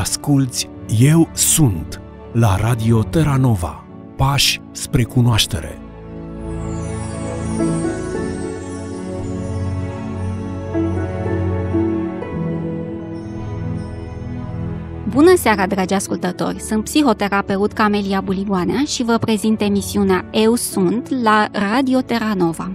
Asculți Eu Sunt la Radio Terra Nova. Pași spre cunoaștere. Bună seara, dragi ascultători! Sunt psihoterapeut Camelia Buligoanea și vă prezint emisiunea Eu Sunt la Radio Terra Nova.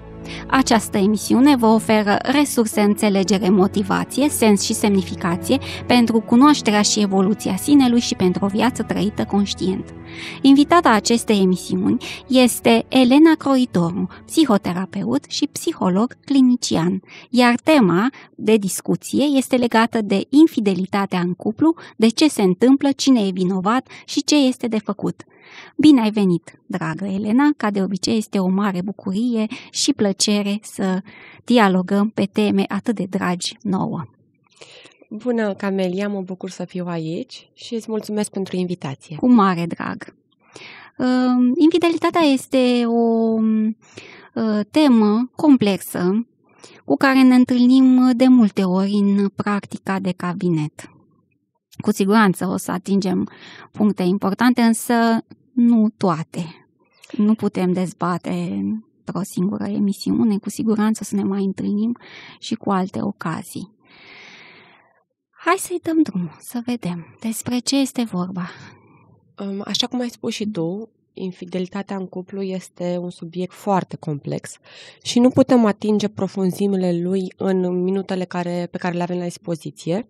Această emisiune vă oferă resurse înțelegere, motivație, sens și semnificație pentru cunoașterea și evoluția sinelui și pentru o viață trăită conștient. Invitata acestei emisiuni este Elena Croitoru, psihoterapeut și psiholog clinician, iar tema de discuție este legată de infidelitatea în cuplu, de ce se întâmplă, cine e vinovat și ce este de făcut. Bine ai venit, dragă Elena, ca de obicei este o mare bucurie și plăcere să dialogăm pe teme atât de dragi nouă. Bună, Camelia, mă bucur să fiu aici și îți mulțumesc pentru invitație. Cu mare drag. Infidelitatea este o ă, temă complexă cu care ne întâlnim de multe ori în practica de cabinet. Cu siguranță o să atingem puncte importante, însă nu toate. Nu putem dezbate într-o singură emisiune, cu siguranță să ne mai întâlnim și cu alte ocazii. Hai să-i dăm drumul, să vedem despre ce este vorba. Așa cum ai spus și tu, infidelitatea în cuplu este un subiect foarte complex și nu putem atinge profunzimile lui în minutele care, pe care le avem la dispoziție.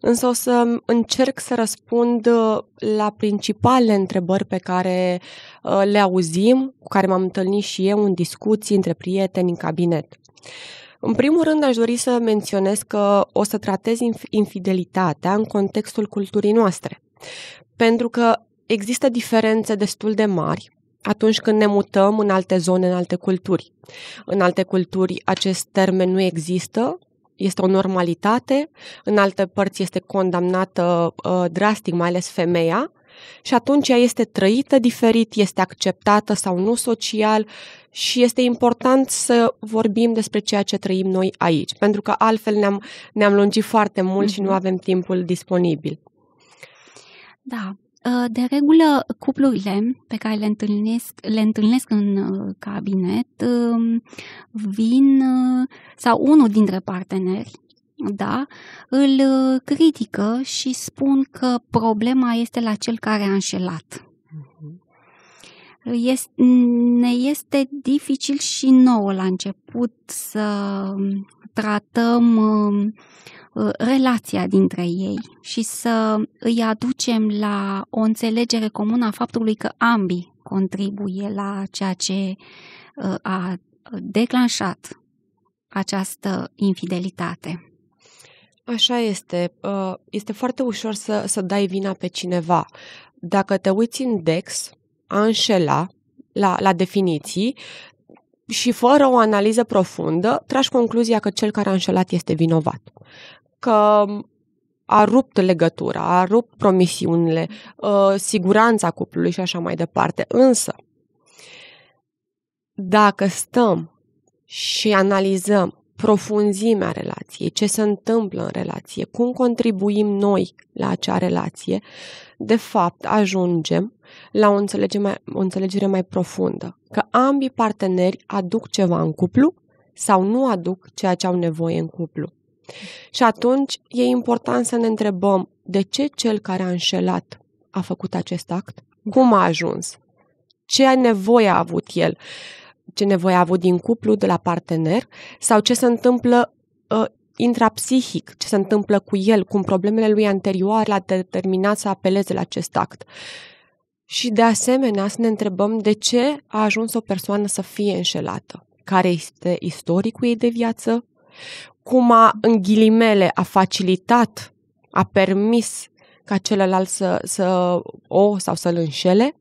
Însă o să încerc să răspund uh, la principalele întrebări pe care uh, le auzim, cu care m-am întâlnit și eu în discuții între prieteni în cabinet. În primul rând, aș dori să menționez că o să tratez infidelitatea în contextul culturii noastre, pentru că există diferențe destul de mari atunci când ne mutăm în alte zone, în alte culturi. În alte culturi acest termen nu există, este o normalitate, în alte părți este condamnată uh, drastic, mai ales femeia, și atunci ea este trăită diferit, este acceptată sau nu social și este important să vorbim despre ceea ce trăim noi aici, pentru că altfel ne-am, ne-am lungit foarte mult mm-hmm. și nu mhm. avem timpul disponibil. Da. Uh, de regulă, cuplurile pe care le întâlnesc, le întâlnesc în uh, cabinet um, vin, uh, sau unul dintre parteneri, da, îl critică și spun că problema este la cel care a înșelat. Mm-hmm este, ne este dificil și nouă la început să tratăm um, uh, relația dintre ei și să îi aducem la o înțelegere comună a faptului că ambii contribuie la ceea ce uh, a declanșat această infidelitate. Așa este. Uh, este foarte ușor să, să dai vina pe cineva. Dacă te uiți în Dex, a înșela la, la definiții și fără o analiză profundă, tragi concluzia că cel care a înșelat este vinovat. Că a rupt legătura, a rupt promisiunile, ă, siguranța cuplului și așa mai departe. Însă, dacă stăm și analizăm profunzimea relației, ce se întâmplă în relație, cum contribuim noi la acea relație, de fapt ajungem la o înțelegere mai, o înțelegere mai profundă, că ambii parteneri aduc ceva în cuplu sau nu aduc ceea ce au nevoie în cuplu. Și atunci e important să ne întrebăm de ce cel care a înșelat a făcut acest act, cum a ajuns, ce nevoie a avut el ce nevoie a avut din cuplu, de la partener, sau ce se întâmplă uh, intrapsihic, ce se întâmplă cu el, cum problemele lui anterioare l-a determinat să apeleze la acest act. Și de asemenea să ne întrebăm de ce a ajuns o persoană să fie înșelată, care este istoricul ei de viață, cum a, în ghilimele, a facilitat, a permis ca celălalt să, să o sau să-l înșele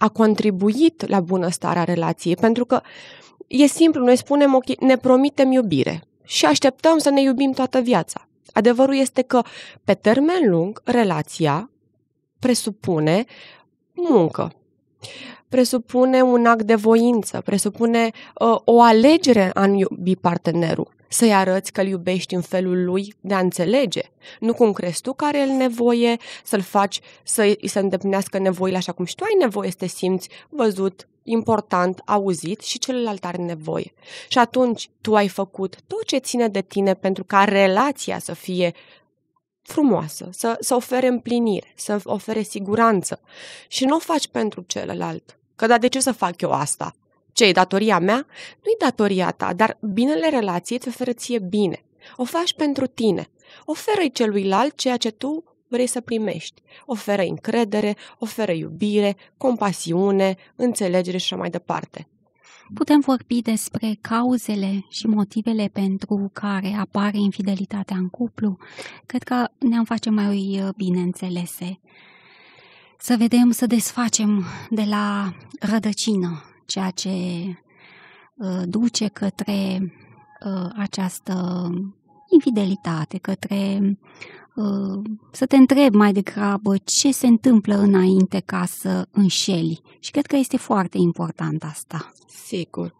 a contribuit la bunăstarea relației, pentru că e simplu, noi spunem, ok, ne promitem iubire și așteptăm să ne iubim toată viața. Adevărul este că, pe termen lung, relația presupune muncă presupune un act de voință, presupune uh, o alegere a iubi partenerul. Să-i arăți că îl iubești în felul lui de a înțelege, nu cum crezi tu că are el nevoie, să-l faci să să îndeplinească nevoile așa cum și tu ai nevoie să te simți văzut, important, auzit și celălalt are nevoie. Și atunci tu ai făcut tot ce ține de tine pentru ca relația să fie frumoasă, să, să ofere împlinire, să ofere siguranță. Și nu o faci pentru celălalt, Că da, de ce să fac eu asta? Ce e datoria mea? nu e datoria ta, dar binele relației îți oferă ție bine. O faci pentru tine. Oferă-i celuilalt ceea ce tu vrei să primești. Oferă încredere, oferă iubire, compasiune, înțelegere și așa mai departe. Putem vorbi despre cauzele și motivele pentru care apare infidelitatea în cuplu? Cred că ne-am face mai bine înțelese să vedem, să desfacem de la rădăcină ceea ce uh, duce către uh, această infidelitate, către uh, să te întreb mai degrabă ce se întâmplă înainte ca să înșeli. Și cred că este foarte important asta. Sigur.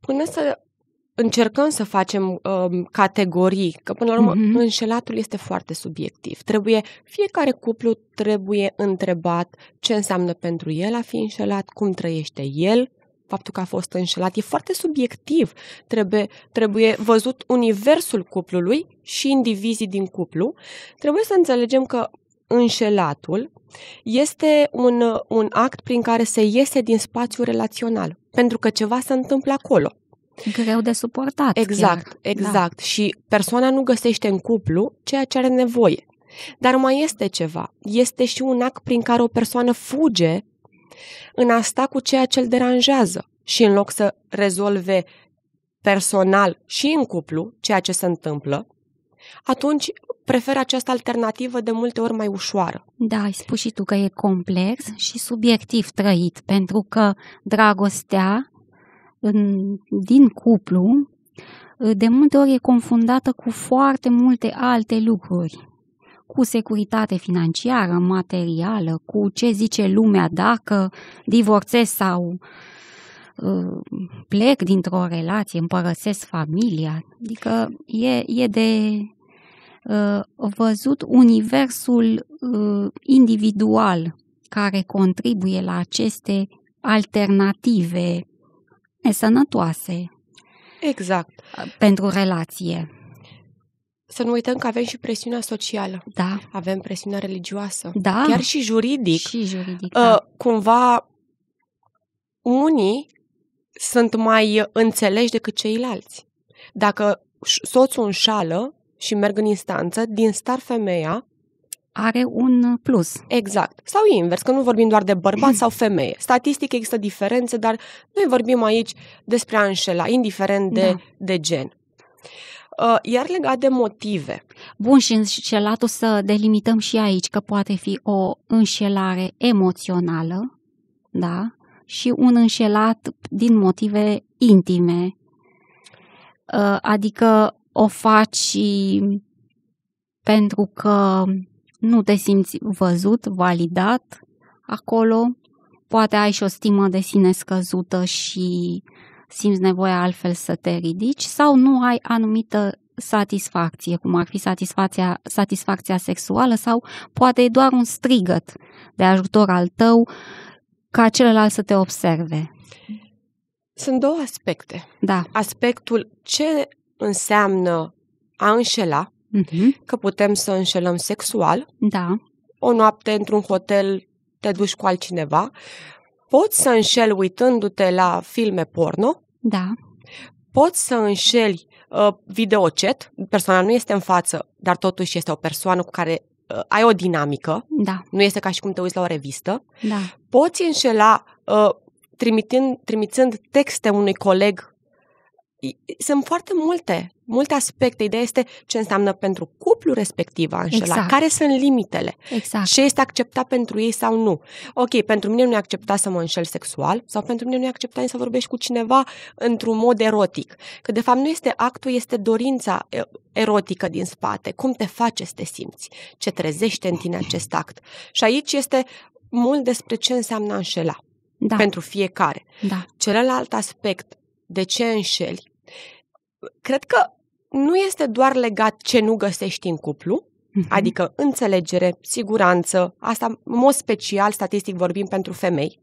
Până să încercăm să facem um, categorii, că până la urmă mm-hmm. înșelatul este foarte subiectiv. Trebuie, fiecare cuplu trebuie întrebat ce înseamnă pentru el a fi înșelat, cum trăiește el, faptul că a fost înșelat. E foarte subiectiv. Trebuie, trebuie văzut universul cuplului și indivizii din cuplu. Trebuie să înțelegem că înșelatul este un, un act prin care se iese din spațiul relațional, pentru că ceva se întâmplă acolo greu de suportat. Exact, chiar. exact. Da. Exact. Și persoana nu găsește în cuplu ceea ce are nevoie. Dar mai este ceva. Este și un act prin care o persoană fuge în a sta cu ceea ce îl deranjează și în loc să rezolve personal și în cuplu ceea ce se întâmplă, atunci prefer această alternativă de multe ori mai ușoară. Da, ai spus și tu că e complex și subiectiv trăit, pentru că dragostea în, din cuplu de multe ori e confundată cu foarte multe alte lucruri, cu securitate financiară, materială, cu ce zice lumea dacă divorțez sau uh, plec dintr-o relație, împărăsesc familia. Adică e, e de uh, văzut universul uh, individual care contribuie la aceste alternative nesănătoase. Exact. Pentru relație. Să nu uităm că avem și presiunea socială. Da. Avem presiunea religioasă. Da. Chiar și juridic. Și juridic, uh, da. Cumva unii sunt mai înțeleși decât ceilalți. Dacă soțul înșală și merg în instanță, din star femeia are un uh, plus. Exact. Sau invers, că nu vorbim doar de bărbat sau femeie. Statistic există diferențe, dar noi vorbim aici despre a înșela, indiferent de, da. de gen. Uh, iar legat de motive. Bun, și înșelatul să delimităm și aici, că poate fi o înșelare emoțională, da? Și un înșelat din motive intime. Uh, adică o faci pentru că nu te simți văzut, validat acolo, poate ai și o stimă de sine scăzută și simți nevoia altfel să te ridici sau nu ai anumită satisfacție, cum ar fi satisfacția, satisfacția sexuală sau poate e doar un strigăt de ajutor al tău ca celălalt să te observe. Sunt două aspecte. Da. Aspectul ce înseamnă a înșela uh-huh. că putem să înșelăm sexual. Da. O noapte într-un hotel te duci cu altcineva. Poți să înșeli uitându-te la filme porno. Da. Poți să înșeli uh, videocet. Persoana nu este în față, dar totuși este o persoană cu care uh, ai o dinamică. Da. Nu este ca și cum te uiți la o revistă. Da. Poți înșela uh, trimitind, trimițând texte unui coleg sunt foarte multe, multe aspecte. Ideea este ce înseamnă pentru cuplu respectiv a exact. care sunt limitele, exact. ce este acceptat pentru ei sau nu. Ok, pentru mine nu e acceptat să mă înșel sexual sau pentru mine nu e acceptat să vorbești cu cineva într-un mod erotic. Că de fapt nu este actul, este dorința erotică din spate. Cum te face să te simți? Ce trezește în tine acest act? Și aici este mult despre ce înseamnă înșela. Da. Pentru fiecare. Da. Celălalt aspect de ce înșeli cred că nu este doar legat ce nu găsești în cuplu, mm-hmm. adică înțelegere, siguranță, asta în mod special, statistic vorbim pentru femei,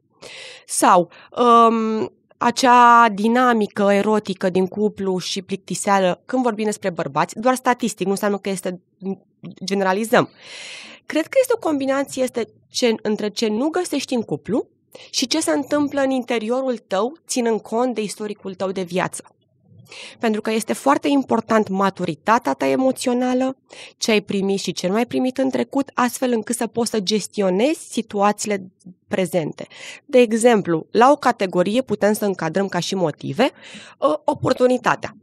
sau um, acea dinamică erotică din cuplu și plictiseală, când vorbim despre bărbați, doar statistic, nu înseamnă că este generalizăm. Cred că este o combinație este ce, între ce nu găsești în cuplu și ce se întâmplă în interiorul tău, ținând cont de istoricul tău de viață. Pentru că este foarte important maturitatea ta emoțională, ce ai primit și ce nu ai primit în trecut, astfel încât să poți să gestionezi situațiile prezente. De exemplu, la o categorie putem să încadrăm ca și motive ă, oportunitatea.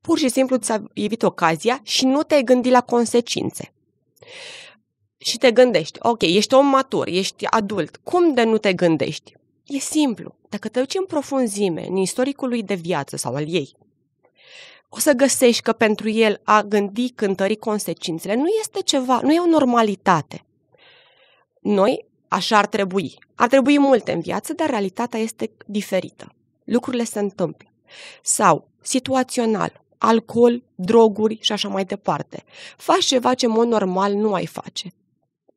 Pur și simplu ți-a evit ocazia și nu te-ai gândit la consecințe și te gândești, ok, ești om matur, ești adult, cum de nu te gândești? E simplu. Dacă te duci în profunzime în istoricul lui de viață sau al ei, o să găsești că pentru el a gândi, cântări consecințele nu este ceva, nu e o normalitate. Noi așa ar trebui. Ar trebui multe în viață, dar realitatea este diferită. Lucrurile se întâmplă. Sau, situațional, alcool, droguri și așa mai departe. Faci ceva ce în mod normal nu ai face.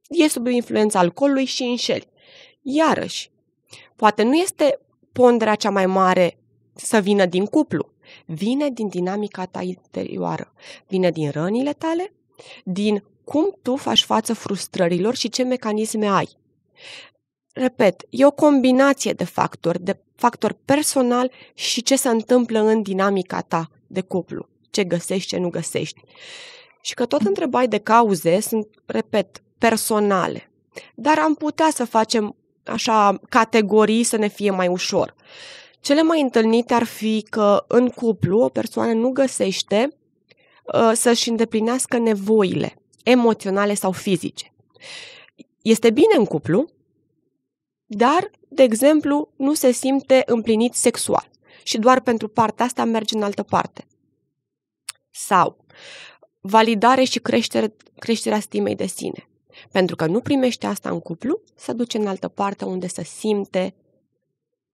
E sub influența alcoolului și înșeli. Iarăși, poate nu este ponderea cea mai mare să vină din cuplu. Vine din dinamica ta interioară. Vine din rănile tale, din cum tu faci față frustrărilor și ce mecanisme ai. Repet, e o combinație de factori, de factor personal și ce se întâmplă în dinamica ta de cuplu, ce găsești, ce nu găsești. Și că tot întrebai de cauze sunt, repet, personale. Dar am putea să facem așa, categorii să ne fie mai ușor. Cele mai întâlnite ar fi că în cuplu o persoană nu găsește uh, să-și îndeplinească nevoile emoționale sau fizice. Este bine în cuplu, dar, de exemplu, nu se simte împlinit sexual și doar pentru partea asta merge în altă parte. Sau validare și creștere, creșterea stimei de sine. Pentru că nu primește asta în cuplu, se duce în altă parte unde se simte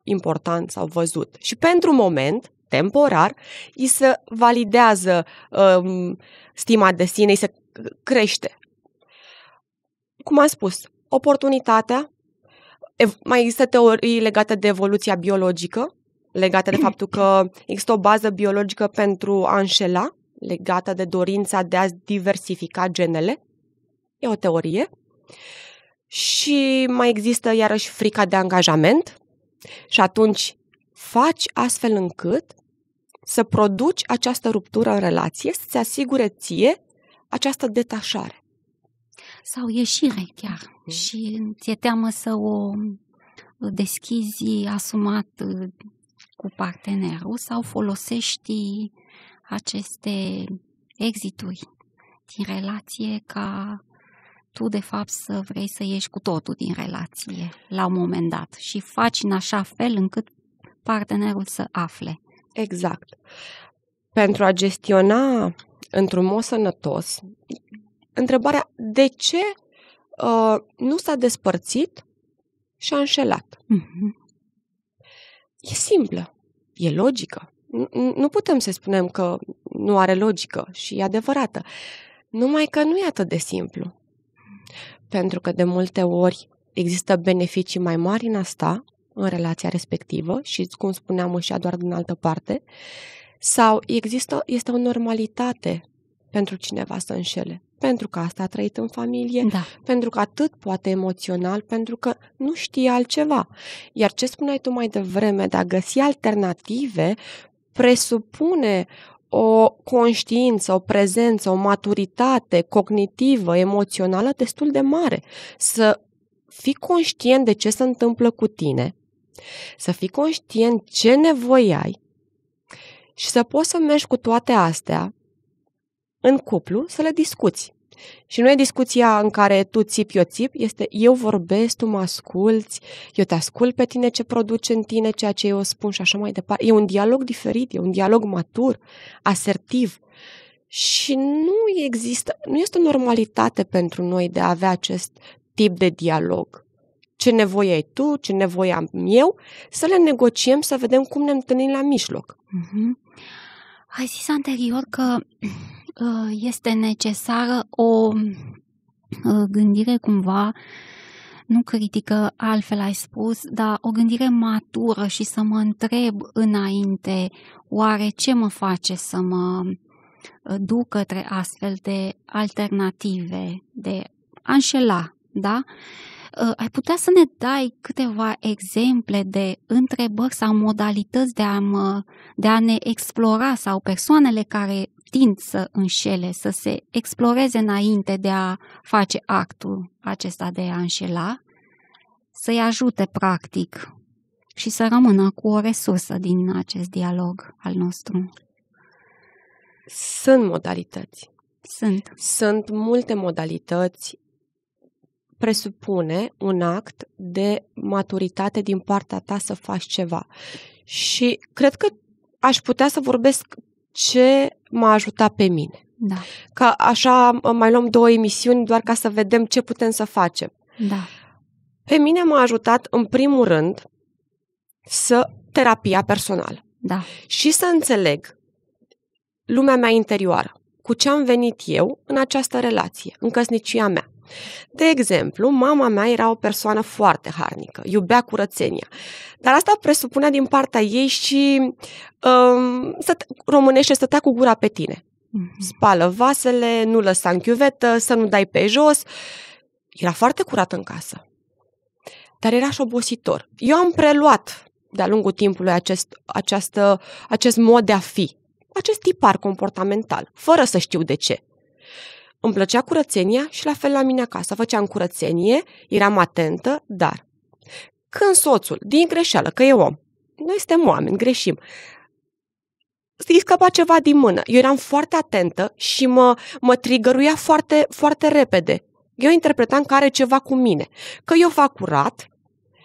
important sau văzut. Și pentru moment, temporar, îi se validează um, stima de sine, îi se crește. Cum am spus, oportunitatea, mai există teorii legate de evoluția biologică, legate de faptul că există o bază biologică pentru a înșela, legată de dorința de a diversifica genele, E o teorie. Și mai există iarăși frica de angajament și atunci faci astfel încât să produci această ruptură în relație, să-ți asigure ție această detașare. Sau ieșire chiar mhm. și ți-e teamă să o deschizi asumat uh, cu partenerul sau folosești aceste exituri din relație ca tu, de fapt, să vrei să ieși cu totul din relație la un moment dat și faci în așa fel încât partenerul să afle. Exact. Pentru a gestiona într-un mod sănătos, întrebarea de ce uh, nu s-a despărțit și a înșelat. Mm-hmm. E simplă, e logică. Nu putem să spunem că nu are logică și e adevărată. Numai că nu e atât de simplu pentru că de multe ori există beneficii mai mari în asta, în relația respectivă și, cum spuneam, și doar din altă parte, sau există, este o normalitate pentru cineva să înșele. Pentru că asta a trăit în familie, da. pentru că atât poate emoțional, pentru că nu știe altceva. Iar ce spuneai tu mai devreme, de a găsi alternative, presupune o conștiință, o prezență, o maturitate cognitivă, emoțională destul de mare. Să fii conștient de ce se întâmplă cu tine, să fii conștient ce nevoi ai și să poți să mergi cu toate astea în cuplu să le discuți. Și nu e discuția în care tu țip, eu țip, este eu vorbesc, tu mă asculți, eu te ascult pe tine ce produce în tine, ceea ce eu spun și așa mai departe. E un dialog diferit, e un dialog matur, asertiv. Și nu există, nu este o normalitate pentru noi de a avea acest tip de dialog. Ce nevoie ai tu, ce nevoie am eu, să le negociem, să vedem cum ne întâlnim la mijloc. Mm-hmm. Ai zis anterior că Uh, este necesară o uh, gândire cumva nu critică, altfel ai spus, dar o gândire matură și să mă întreb înainte oare ce mă face să mă uh, duc către astfel de alternative, de a înșela, da? Ai putea să ne dai câteva exemple de întrebări sau modalități de a, mă, de a ne explora sau persoanele care tind să înșele, să se exploreze înainte de a face actul acesta de a înșela, să-i ajute practic și să rămână cu o resursă din acest dialog al nostru. Sunt modalități. Sunt. Sunt multe modalități. Presupune un act de maturitate din partea ta să faci ceva. Și cred că aș putea să vorbesc ce m-a ajutat pe mine. Da. Ca așa mai luăm două emisiuni doar ca să vedem ce putem să facem. Da. Pe mine m-a ajutat în primul rând să terapia personală. Da. Și să înțeleg lumea mea interioară, cu ce am venit eu în această relație, în căsnicia mea. De exemplu, mama mea era o persoană foarte harnică, iubea curățenia. Dar asta presupunea din partea ei și um, stăt, românește stătea cu gura pe tine. Mm-hmm. Spală vasele, nu lăsa în chiuvetă, să nu dai pe jos. Era foarte curat în casă. Dar era și obositor. Eu am preluat de-a lungul timpului acest, această, acest mod de a fi, acest tipar comportamental, fără să știu de ce. Îmi plăcea curățenia și la fel la mine acasă. Făceam curățenie, eram atentă, dar când soțul, din greșeală, că e om, noi suntem oameni, greșim, îi scăpa ceva din mână. Eu eram foarte atentă și mă, mă trigăruia foarte, foarte repede. Eu interpretam că are ceva cu mine. Că eu fac curat,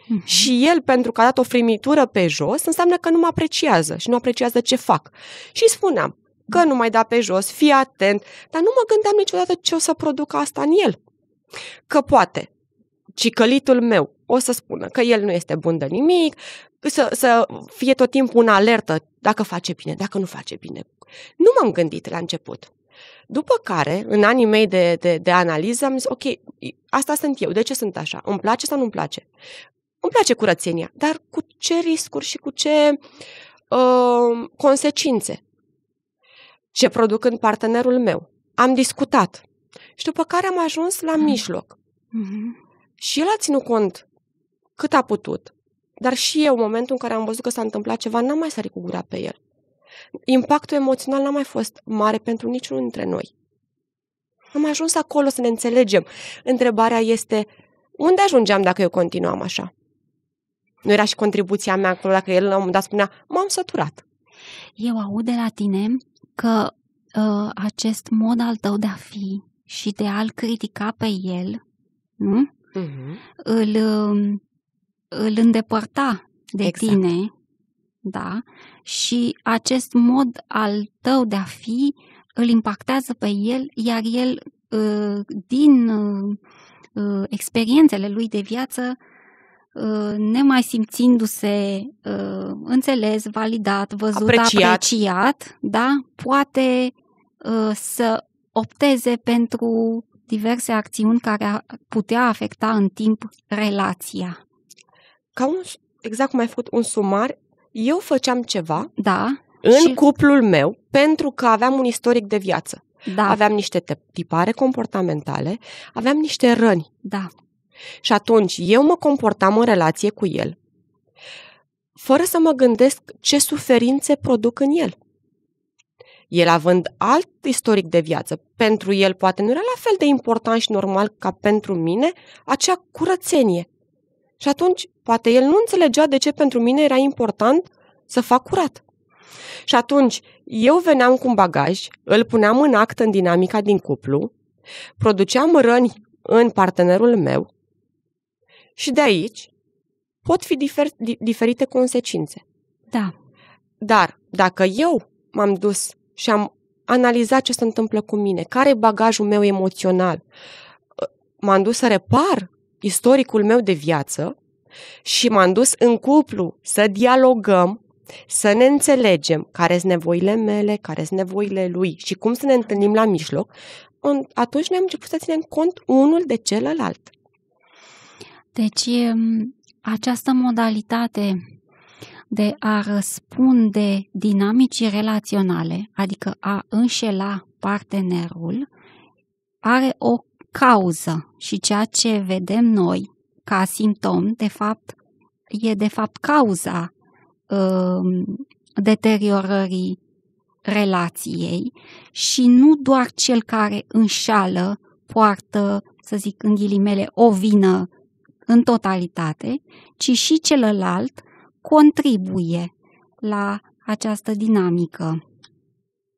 mhm. Și el, pentru că a dat o frimitură pe jos, înseamnă că nu mă apreciază și nu apreciază ce fac. Și spuneam, că nu mai da pe jos, fii atent, dar nu mă gândeam niciodată ce o să producă asta în el. Că poate, cicălitul meu o să spună că el nu este bun de nimic, să, să fie tot timpul un alertă dacă face bine, dacă nu face bine. Nu m-am gândit la început. După care, în anii mei de, de, de analiză, am zis, ok, asta sunt eu, de ce sunt așa? Îmi place sau nu-mi place? Îmi place curățenia, dar cu ce riscuri și cu ce uh, consecințe? ce produc în partenerul meu. Am discutat și după care am ajuns la mm. mijloc. Mm-hmm. Și el a ținut cont cât a putut, dar și eu, în momentul în care am văzut că s-a întâmplat ceva, n-am mai sărit cu gura pe el. Impactul emoțional n-a mai fost mare pentru niciunul dintre noi. Am ajuns acolo să ne înțelegem. Întrebarea este, unde ajungeam dacă eu continuam așa? Nu era și contribuția mea acolo dacă el la un moment dat spunea, m-am săturat. Eu aud de la tine că uh, acest mod al tău de a fi și de a-l critica pe el, nu? Uh-huh. Îl, um, îl îndepărta de exact. tine, da? Și acest mod al tău de a fi îl impactează pe el, iar el, uh, din uh, experiențele lui de viață, Uh, nemai simțindu-se uh, înțeles, validat, văzut, apreciat, apreciat da, poate uh, să opteze pentru diverse acțiuni care ar putea afecta în timp relația. Ca un, exact cum ai făcut un sumar, eu făceam ceva da, în și... cuplul meu pentru că aveam un istoric de viață. Da. Aveam niște tipare comportamentale, aveam niște răni da. Și atunci eu mă comportam în relație cu el, fără să mă gândesc ce suferințe produc în el. El având alt istoric de viață, pentru el poate nu era la fel de important și normal ca pentru mine acea curățenie. Și atunci, poate el nu înțelegea de ce pentru mine era important să fac curat. Și atunci, eu veneam cu un bagaj, îl puneam în act în dinamica din cuplu, produceam răni în partenerul meu și de aici pot fi difer- di- diferite consecințe. Da. Dar dacă eu m-am dus și am analizat ce se întâmplă cu mine, care e bagajul meu emoțional, m-am dus să repar istoricul meu de viață și m-am dus în cuplu să dialogăm, să ne înțelegem care sunt nevoile mele, care sunt nevoile lui și cum să ne întâlnim la mijloc, atunci ne-am început să ținem cont unul de celălalt. Deci această modalitate de a răspunde dinamicii relaționale, adică a înșela partenerul, are o cauză și ceea ce vedem noi ca simptom, de fapt, e de fapt cauza deteriorării relației și nu doar cel care înșală poartă, să zic în ghilimele, o vină în totalitate, ci și celălalt contribuie la această dinamică.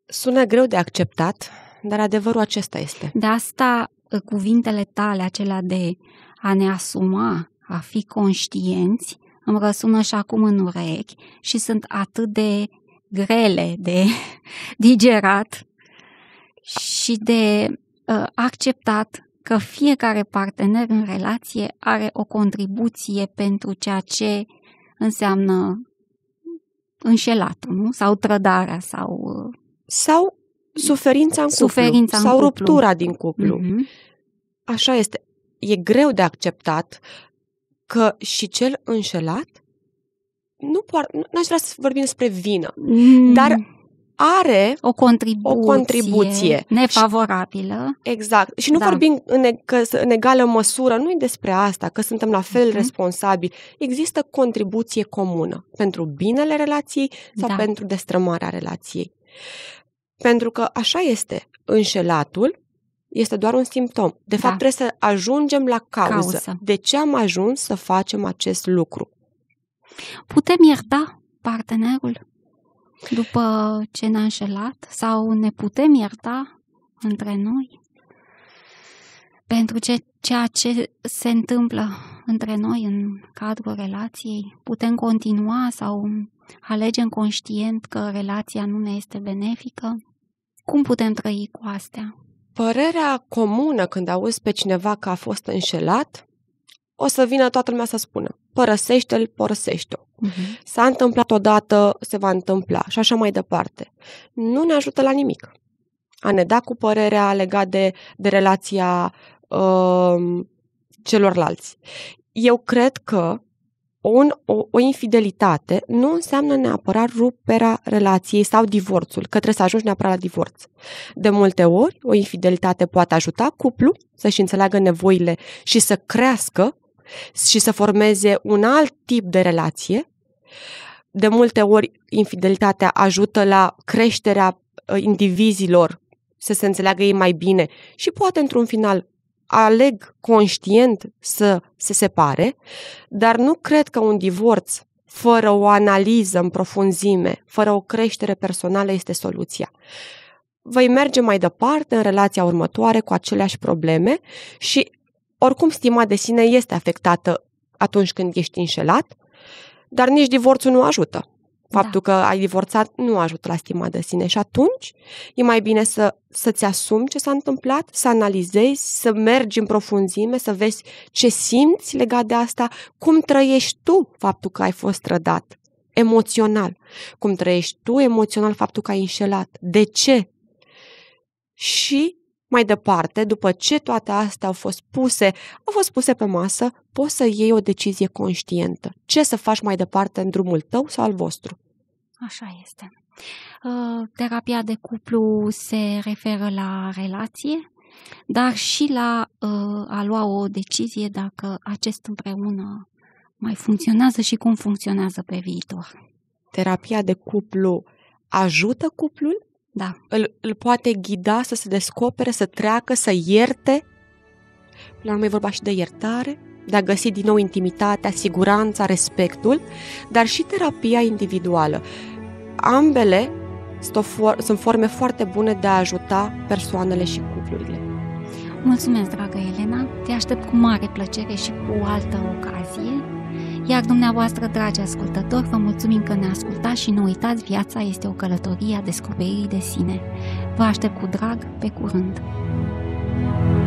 Sună greu de acceptat, dar adevărul acesta este. De asta ă, cuvintele tale, acelea de a ne asuma, a fi conștienți, îmi răsună și acum în urechi și sunt atât de grele de digerat și de uh, acceptat că fiecare partener în relație are o contribuție pentru ceea ce înseamnă înșelatul, nu? Sau trădarea, sau... Sau suferința în suferința cuplu, în sau cuplu. ruptura din cuplu. Mm-hmm. Așa este. E greu de acceptat că și cel înșelat nu poate... N-aș vrea să vorbim despre vină, mm. dar are o contribuție, o contribuție nefavorabilă. Exact. Și nu da. vorbim în, că în egală măsură, nu e despre asta, că suntem la fel uh-huh. responsabili. Există contribuție comună pentru binele relației sau da. pentru destrămarea relației. Pentru că așa este înșelatul, este doar un simptom. De fapt, da. trebuie să ajungem la cauză. cauză. De ce am ajuns să facem acest lucru? Putem ierta partenerul? După ce ne-a înșelat sau ne putem ierta între noi pentru ce, ceea ce se întâmplă între noi în cadrul relației, putem continua sau alegem conștient că relația nu ne este benefică? Cum putem trăi cu astea? Părerea comună când auzi pe cineva că a fost înșelat o să vină toată lumea să spună părăsește-l, părăsește-o. Uh-huh. S-a întâmplat odată, se va întâmpla și așa mai departe. Nu ne ajută la nimic. A ne da cu părerea legat de, de relația uh, celorlalți. Eu cred că un, o, o infidelitate nu înseamnă neapărat ruperea relației sau divorțul, că trebuie să ajungi neapărat la divorț. De multe ori, o infidelitate poate ajuta cuplu să-și înțeleagă nevoile și să crească și să formeze un alt tip de relație. De multe ori, infidelitatea ajută la creșterea uh, indivizilor să se înțeleagă ei mai bine și poate într-un final aleg conștient să se separe, dar nu cred că un divorț fără o analiză în profunzime, fără o creștere personală este soluția. Voi merge mai departe în relația următoare cu aceleași probleme și oricum, stima de sine este afectată atunci când ești înșelat, dar nici divorțul nu ajută. Faptul da. că ai divorțat nu ajută la stima de sine și atunci e mai bine să, să-ți asumi ce s-a întâmplat, să analizezi, să mergi în profunzime, să vezi ce simți legat de asta, cum trăiești tu faptul că ai fost trădat emoțional, cum trăiești tu emoțional faptul că ai înșelat, de ce și mai departe, după ce toate astea au fost puse, au fost puse pe masă, poți să iei o decizie conștientă. Ce să faci mai departe în drumul tău sau al vostru? Așa este. Uh, terapia de cuplu se referă la relație, dar și la uh, a lua o decizie dacă acest împreună mai funcționează și cum funcționează pe viitor. Terapia de cuplu ajută cuplul da. Îl, îl poate ghida să se descopere, să treacă, să ierte. la urmă e vorba și de iertare, de a găsi din nou intimitatea, siguranța, respectul, dar și terapia individuală. Ambele sunt forme foarte bune de a ajuta persoanele și cuplurile. Mulțumesc, dragă Elena! Te aștept cu mare plăcere și cu altă ocazie iar dumneavoastră, dragi ascultători, vă mulțumim că ne ascultați și nu uitați, viața este o călătorie a descoperirii de sine. Vă aștept cu drag, pe curând! thank you